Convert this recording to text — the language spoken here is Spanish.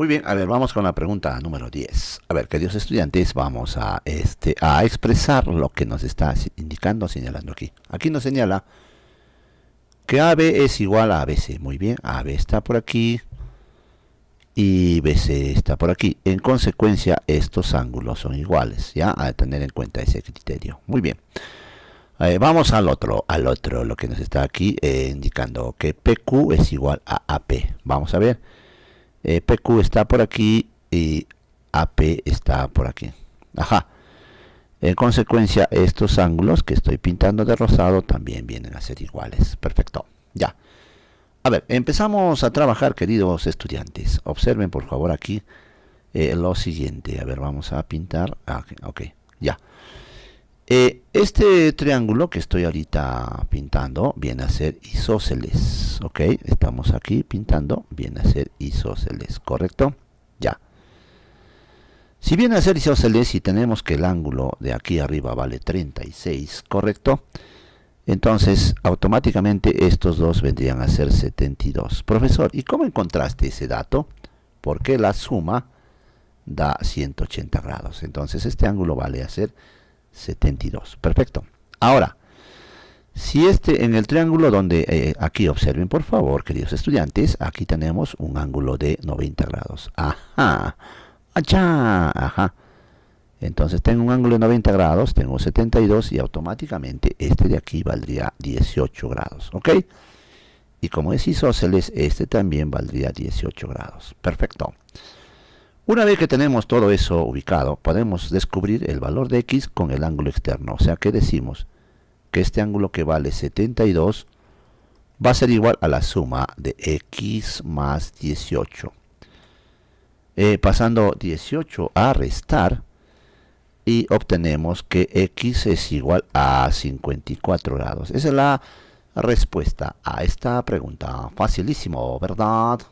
Muy bien, a ver, vamos con la pregunta número 10. A ver, queridos estudiantes, vamos a, este, a expresar lo que nos está indicando, señalando aquí. Aquí nos señala que AB es igual a ABC. Muy bien, AB está por aquí y BC está por aquí. En consecuencia, estos ángulos son iguales, ¿ya? A tener en cuenta ese criterio. Muy bien. Eh, vamos al otro, al otro, lo que nos está aquí eh, indicando que PQ es igual a AP. Vamos a ver. Eh, PQ está por aquí y AP está por aquí. Ajá. En consecuencia, estos ángulos que estoy pintando de rosado también vienen a ser iguales. Perfecto. Ya. A ver, empezamos a trabajar, queridos estudiantes. Observen, por favor, aquí eh, lo siguiente. A ver, vamos a pintar. Ah, ok, ya. Eh, este triángulo que estoy ahorita pintando viene a ser isósceles, ¿ok? Estamos aquí pintando, viene a ser isósceles, ¿correcto? Ya. Si viene a ser isósceles y tenemos que el ángulo de aquí arriba vale 36, ¿correcto? Entonces, automáticamente estos dos vendrían a ser 72. Profesor, ¿y cómo encontraste ese dato? Porque la suma da 180 grados. Entonces, este ángulo vale a ser 72. Perfecto. Ahora, si este en el triángulo donde eh, aquí observen por favor, queridos estudiantes, aquí tenemos un ángulo de 90 grados. Ajá. ajá, Ajá. Entonces tengo un ángulo de 90 grados, tengo 72 y automáticamente este de aquí valdría 18 grados. ¿Ok? Y como es isósceles, este también valdría 18 grados. Perfecto. Una vez que tenemos todo eso ubicado, podemos descubrir el valor de x con el ángulo externo. O sea que decimos que este ángulo que vale 72 va a ser igual a la suma de x más 18. Eh, pasando 18 a restar y obtenemos que x es igual a 54 grados. Esa es la respuesta a esta pregunta. Facilísimo, ¿verdad?